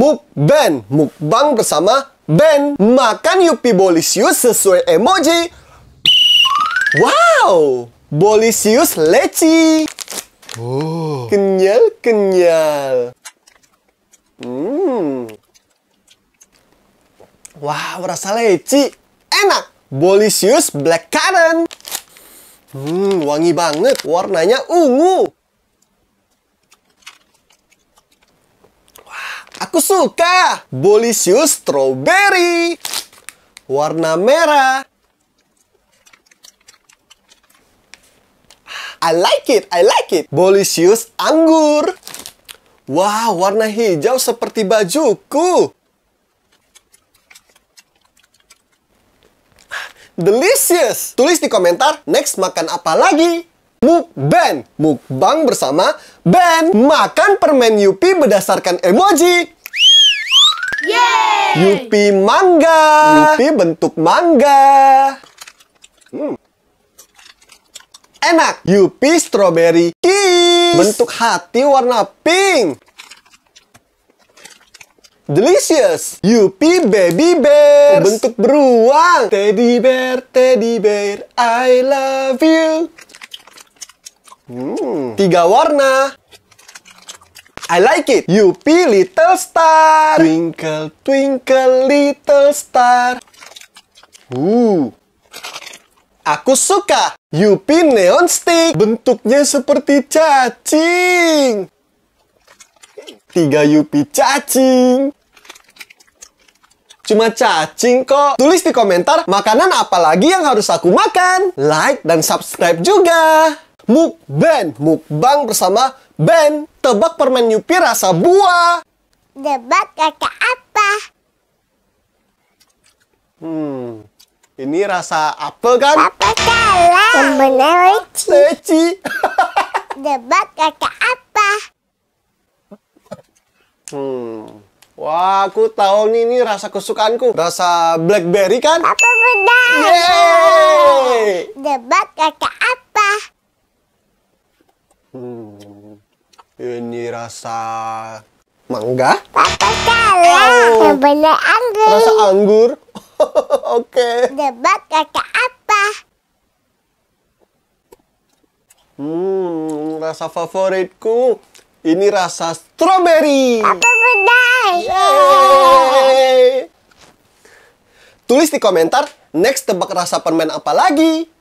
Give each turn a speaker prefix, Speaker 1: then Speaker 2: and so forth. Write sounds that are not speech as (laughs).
Speaker 1: mukbang, mukbang bersama Ben. Makan Yupi Bolisius sesuai emoji. Wow, Bolisius leci. Oh. Kenyal, kenyal. Hmm. Wah, wow, rasa leci. Enak. Bolisius blackcurrant. Hmm, wangi banget. Warnanya ungu. Aku suka Bolisius Strawberry. Warna merah. I like it, I like it. Bolisius anggur. Wah, wow, warna hijau seperti bajuku. Delicious! Tulis di komentar, next makan apa lagi? Mukbang! Mukbang bersama Ben! Makan permen Yupi berdasarkan emoji! Yupi mangga. Yupi bentuk mangga. Hmm. Enak. Yupi strawberry kiss. Bentuk hati warna pink. Delicious. Yupi baby bear. Bentuk beruang. Teddy bear, teddy bear, I love you. Hmm. Tiga warna. I like it. Yupi little star. Twinkle, twinkle little star. Uh. Aku suka. Yupi neon stick. Bentuknya seperti cacing. Tiga Yupi cacing. Cuma cacing kok. Tulis di komentar makanan apa lagi yang harus aku makan. Like dan subscribe juga. Mukben, mukbang bersama Ben. Tebak permen Yupi rasa buah. Tebak kata apa? Hmm, ini rasa apel kan? Apa salah? benar leci. Leci. Tebak (laughs) kata apa? Hmm. Wah, aku tahu nih ini rasa kesukaanku. Rasa blackberry kan? Apa benar? Yeay! Tebak kata apa? Hmm. Ini rasa mangga. Papa salah. Oh. anggur. Rasa anggur. (laughs) Oke. Okay. Debat kata apa? Hmm, rasa favoritku ini rasa strawberry. Apa beda? Tulis di komentar next tebak rasa permen apa lagi.